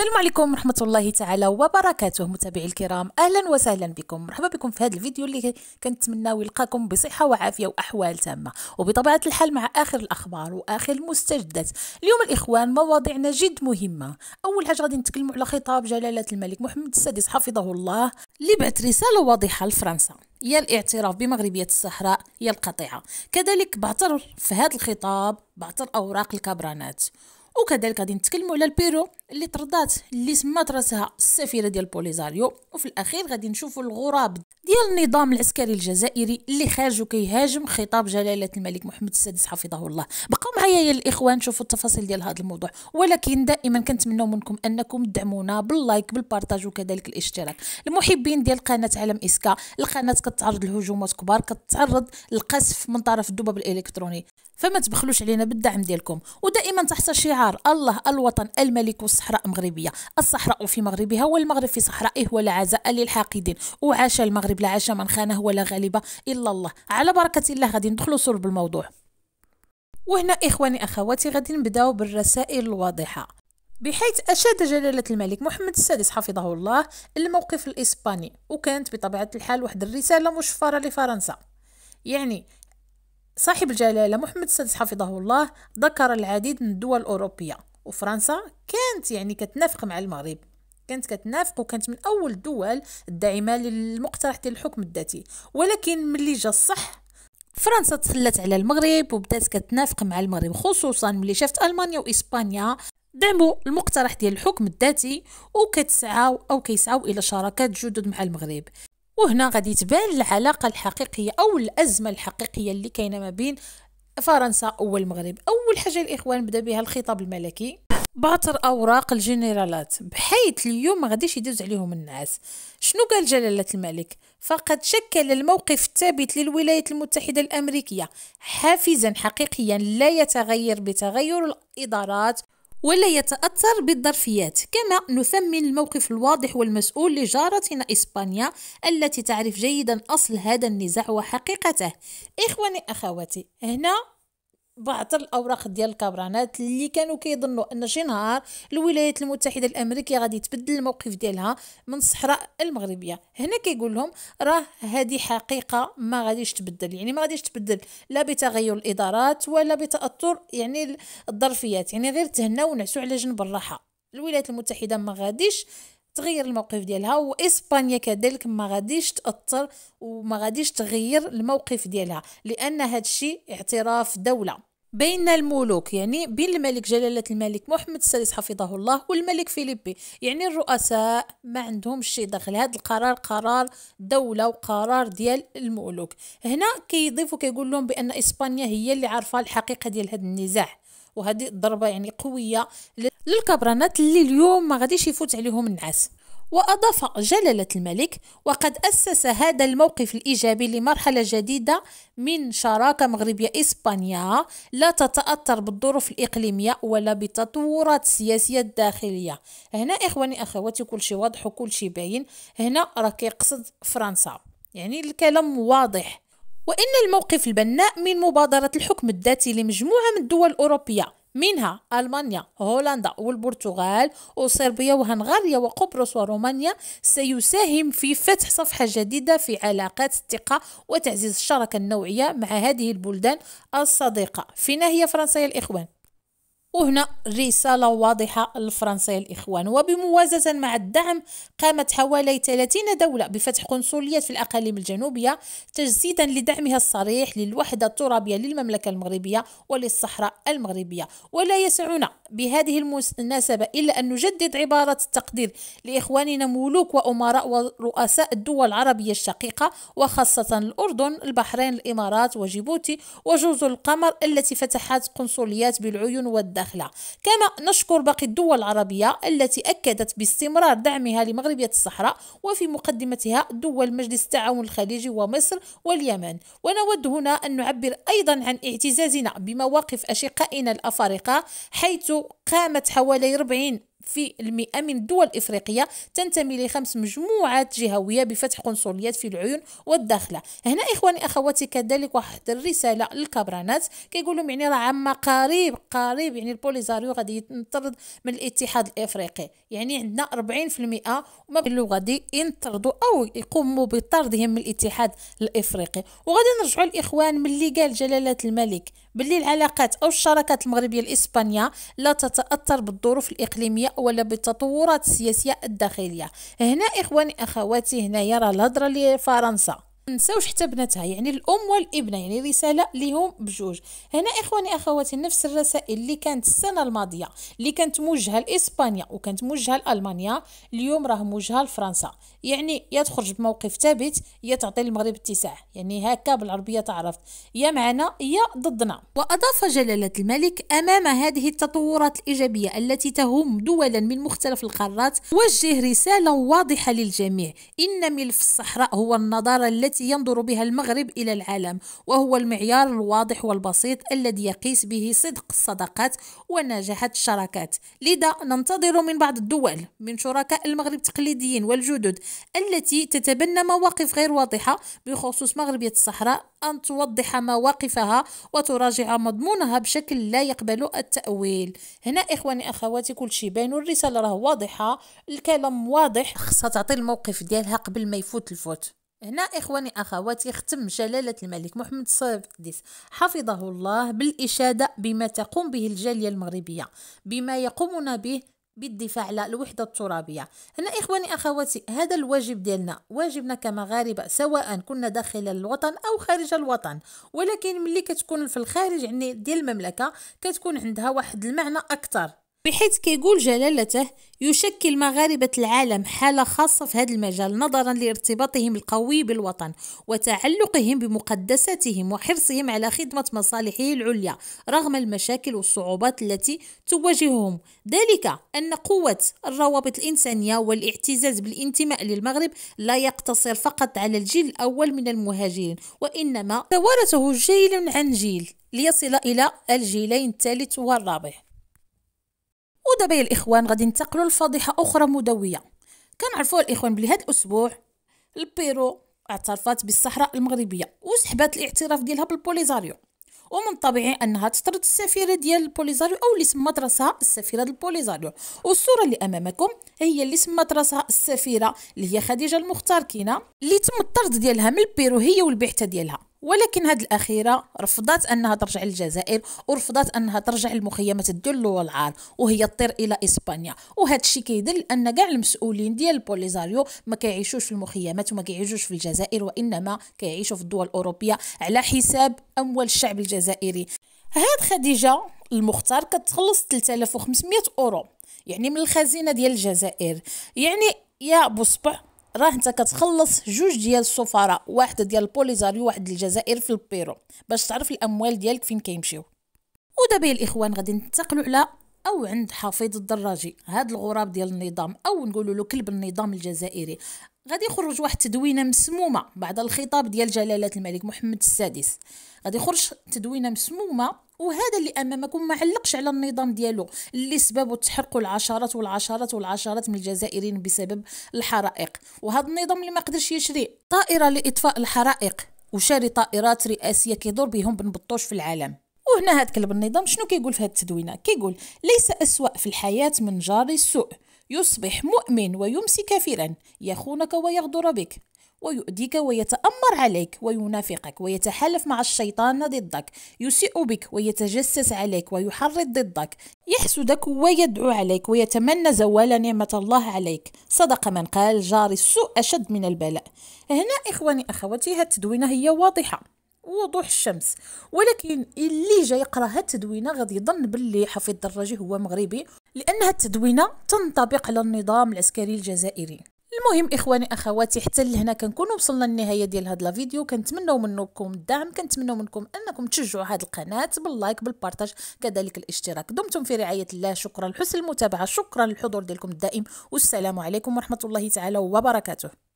السلام عليكم ورحمة الله تعالى وبركاته متابعي الكرام أهلا وسهلا بكم مرحبا بكم في هذا الفيديو اللي كنتمناو يلقاكم بصحة وعافية وأحوال تامة وبطبيعة الحال مع آخر الأخبار وآخر المستجدات اليوم الإخوان مواضيعنا جد مهمة أول حاجة غادي نتكلموا على خطاب جلالة الملك محمد السادس حفظه الله اللي بعت رسالة واضحة لفرنسا يا الاعتراف بمغربية الصحراء يا القطيعة كذلك بعتر في هذا الخطاب بعتر أوراق الكبرانات وكذلك غادي نتكلموا على البيرو اللي طردات اللي سمات راسها السفيره ديال بوليزاريو وفي الاخير غادي نشوفوا الغراب ديال النظام العسكري الجزائري اللي خارج وكيهاجم خطاب جلاله الملك محمد السادس حفظه الله بقاو معايا يا الاخوان شوفوا التفاصيل ديال هذا الموضوع ولكن دائما كنتمنوا منكم انكم تدعمونا باللايك بالبارطاج وكذلك الاشتراك المحبين ديال قناه عالم اسكا القناه كتعرض لهجومات كبار كتعرض للقصف من طرف الدباب الالكتروني فما تبخلوش علينا بالدعم ديالكم ودائما تحت شعار شعار الله الوطن الملك والصحراء مغربية الصحراء في مغربها والمغرب في صحرائه إيه ولا عزاء للحاقدين وعاش المغرب لا عاش من خانه ولا غالب إلا الله على بركة الله غادي ندخلوا صلب الموضوع وهنا إخواني أخواتي غادي نبدأ بالرسائل الواضحة بحيث أشاد جلالة الملك محمد السادس حفظه الله الموقف الإسباني وكانت بطبيعة الحال واحد الرسالة مشفرة لفرنسا يعني صاحب الجلالة محمد السادس حفظه الله ذكر العديد من الدول الأوروبية وفرنسا كانت يعني كتنافق مع المغرب كانت كتنافق وكانت من أول الدول الداعمة للمقترح ديال الحكم الذاتي ولكن ملي جا الصح فرنسا تسلت على المغرب وبدات كتنافق مع المغرب خصوصا ملي شافت المانيا واسبانيا دعموا المقترح ديال الحكم الذاتي وكتسعاو او كيسعاو الى شراكات جدد مع المغرب وهنا غادي تبان العلاقه الحقيقيه او الازمه الحقيقيه اللي كاينه ما بين فرنسا والمغرب اول حاجه الاخوان بدا بها الخطاب الملكي باطر اوراق الجنرالات بحيث اليوم ما غاديش يدوز عليهم الناس شنو قال جلاله الملك فقد شكل الموقف الثابت للولايات المتحده الامريكيه حافزا حقيقيا لا يتغير بتغير الادارات ولا يتأثر بالظرفيات كما نثمن الموقف الواضح والمسؤول لجارتنا إسبانيا التي تعرف جيدا أصل هذا النزاع وحقيقته إخواني أخواتي هنا بعض الاوراق ديال الكبرانات اللي كانوا كيظنوا ان شي نهار الولايات المتحده الامريكيه غادي تبدل الموقف ديالها من الصحراء المغربيه هنا كيقول لهم راه هذه حقيقه ما غاديش تبدل يعني ما غاديش تبدل لا بتغير الادارات ولا بتاثر يعني الظرفيات يعني غير تهناو ونعسوا على جنب الراحه الولايات المتحده ما غاديش تغير الموقف ديالها واسبانيا كذلك ما غاديش تاثر وما غاديش تغير الموقف ديالها لان هذا الشيء اعتراف دوله بين الملوك يعني بين الملك جلالة الملك محمد السادس حفظه الله والملك فيليبي يعني الرؤساء ما عندهم شي دخل هذا القرار قرار دولة وقرار ديال الملوك هنا كيضيفوا كيقول لهم بأن إسبانيا هي اللي عارفة الحقيقة ديال هذا النزاع وهذه الضربة يعني قوية للكبرانات اللي اليوم ما غاديش يفوت عليهم النعاس وأضاف جلالة الملك وقد أسس هذا الموقف الإيجابي لمرحلة جديدة من شراكة مغربية إسبانيا لا تتأثر بالظروف الإقليمية ولا بالتطورات السياسية الداخلية هنا إخواني أخواتي كل شيء واضح وكل شيء باين هنا راه كيقصد فرنسا يعني الكلام واضح وإن الموقف البناء من مبادرة الحكم الذاتي لمجموعة من الدول الأوروبية منها ألمانيا هولندا والبرتغال وصربيا وهنغاريا وقبرص ورومانيا سيساهم في فتح صفحة جديدة في علاقات الثقة وتعزيز الشراكة النوعية مع هذه البلدان الصديقة فينا هي فرنسا يا الإخوان وهنا رسالة واضحة للفرنسية الإخوان وبموازة مع الدعم قامت حوالي 30 دولة بفتح قنصليات في الأقاليم الجنوبية تجسيدا لدعمها الصريح للوحدة الترابية للمملكة المغربية وللصحراء المغربية ولا يسعنا بهذه المناسبة إلا أن نجدد عبارة التقدير لإخواننا ملوك وأمراء ورؤساء الدول العربية الشقيقة وخاصة الأردن البحرين الإمارات وجيبوتي وجزر القمر التي فتحت قنصليات بالعيون والدعم المداخلة كما نشكر باقي الدول العربية التي أكدت باستمرار دعمها لمغربية الصحراء وفي مقدمتها دول مجلس التعاون الخليجي ومصر واليمن ونود هنا أن نعبر أيضا عن اعتزازنا بمواقف أشقائنا الأفارقة حيث قامت حوالي 40 في المئة من الدول الإفريقية تنتمي لخمس مجموعات جهوية بفتح قنصليات في العيون والداخلة هنا إخواني أخواتي كذلك واحد الرسالة للكبرانات كيقول لهم يعني راه عما قريب قريب يعني البوليزاريو غادي ينطرد من الاتحاد الإفريقي يعني عندنا 40% وما بين غادي ينطردوا أو يقوموا بطردهم من الاتحاد الإفريقي وغادي نرجعوا الإخوان من اللي قال جلالة الملك باللي العلاقات أو الشراكات المغربية الإسبانية لا تتأثر بالظروف الإقليمية السياسيه ولا بالتطورات السياسيه الداخليه هنا اخواني اخواتي هنايا راه الهضره لفرنسا نساوش حتى بناتها يعني الام والابنه يعني رساله لهم بجوج هنا اخواني اخواتي نفس الرسائل اللي كانت السنه الماضيه اللي كانت موجهه لاسبانيا وكانت موجهه لالمانيا اليوم راه موجهه لفرنسا يعني يا تخرج بموقف ثابت يا تعطي المغرب اتساع يعني هكا بالعربيه تعرفت يا معنا يا ضدنا واضاف جلاله الملك امام هذه التطورات الايجابيه التي تهم دولا من مختلف القارات وجه رساله واضحه للجميع ان ملف الصحراء هو النضاره التي التي ينظر بها المغرب إلى العالم وهو المعيار الواضح والبسيط الذي يقيس به صدق الصداقات ونجاحة الشراكات لذا ننتظر من بعض الدول من شركاء المغرب التقليديين والجدد التي تتبنى مواقف غير واضحة بخصوص مغربية الصحراء أن توضح مواقفها وتراجع مضمونها بشكل لا يقبل التأويل هنا إخواني أخواتي كل شيء بين الرسالة راه واضحة الكلام واضح خصها تعطي الموقف ديالها قبل ما يفوت الفوت هنا إخواني أخواتي ختم جلالة الملك محمد السادس حفظه الله بالإشادة بما تقوم به الجالية المغربية بما يقومون به بالدفاع على الوحده الترابيه هنا اخواني اخواتي هذا الواجب ديالنا واجبنا كمغاربه سواء كنا داخل الوطن او خارج الوطن ولكن ملي كتكون في الخارج يعني ديال المملكه كتكون عندها واحد المعنى اكثر بحيث كيقول جلالته يشكل مغاربة العالم حالة خاصة في هذا المجال نظرا لارتباطهم القوي بالوطن وتعلقهم بمقدساتهم وحرصهم على خدمة مصالحه العليا رغم المشاكل والصعوبات التي تواجههم ذلك أن قوة الروابط الإنسانية والاعتزاز بالانتماء للمغرب لا يقتصر فقط على الجيل الأول من المهاجرين وإنما توارثه جيل عن جيل ليصل إلى الجيلين الثالث والرابع ودابا يا الاخوان غادي ننتقلوا لفضيحه اخرى مدويه كنعرفوا الاخوان بلي هذا الاسبوع البيرو اعترفت بالصحراء المغربيه وسحبت الاعتراف ديالها بالبوليزاريو ومن طبيعي انها تطرد السفيره ديال البوليزاريو او اللي سمات راسها السفيره ديال البوليزاريو والصوره اللي امامكم هي اللي سمات راسها السفيره اللي هي خديجه المختار كينا اللي تم الطرد ديالها من البيرو هي والبعثه ديالها ولكن هاد الأخيرة رفضت أنها ترجع للجزائر ورفضت أنها ترجع لمخيمات الدل والعار وهي تطير إلى إسبانيا وهذا الشيء كيدل أن كاع المسؤولين ديال البوليزاريو ما كيعيشوش في المخيمات وما كيعيشوش في الجزائر وإنما كيعيشوا في الدول الأوروبية على حساب أموال الشعب الجزائري هاد خديجة المختار كتخلص 3500 أورو يعني من الخزينة ديال الجزائر يعني يا بصبع راه انت كتخلص جوج ديال السفراء واحده ديال البوليزاريو واحد الجزائر في البيرو باش تعرف الاموال ديالك فين كيمشيو ودابا الاخوان غادي ننتقلوا على او عند حفيظ الدراجي هاد الغراب ديال النظام او نقولوا له كلب النظام الجزائري غادي يخرج واحد تدوينه مسمومه بعد الخطاب ديال جلاله الملك محمد السادس غادي يخرج تدوينه مسمومه وهذا اللي امامكم ما علقش على النظام ديالو اللي سببه تحرقوا العشرات والعشرات والعشرات من الجزائريين بسبب الحرائق وهذا النظام اللي ما قدرش يشري طائره لاطفاء الحرائق وشاري طائرات رئاسيه كيدور بهم بن بطوش في العالم وهنا هاد كلب النظام شنو كيقول في هاد التدوينه كيقول ليس اسوا في الحياه من جار السوء يصبح مؤمن ويمسي كافرا يخونك ويغدر بك ويؤذيك ويتأمر عليك وينافقك ويتحالف مع الشيطان ضدك يسيء بك ويتجسس عليك ويحرض ضدك يحسدك ويدعو عليك ويتمنى زوال نعمة الله عليك صدق من قال جار السوء أشد من البلاء هنا إخواني أخواتي هالتدوينة هي واضحة وضوح الشمس ولكن اللي جا يقرا هاد التدوينه غادي يظن باللي حفيظ الدراجي هو مغربي لان هاد التدوينه تنطبق على النظام العسكري الجزائري المهم اخواني اخواتي حتى لهنا كنكونوا وصلنا للنهايه ديال هاد لا فيديو كنتمنوا منكم الدعم كنتمنوا منكم انكم تشجعوا هاد القناه باللايك بالبارطاج كذلك الاشتراك دمتم في رعايه الله شكرا لحسن المتابعه شكرا للحضور ديالكم الدائم والسلام عليكم ورحمه الله تعالى وبركاته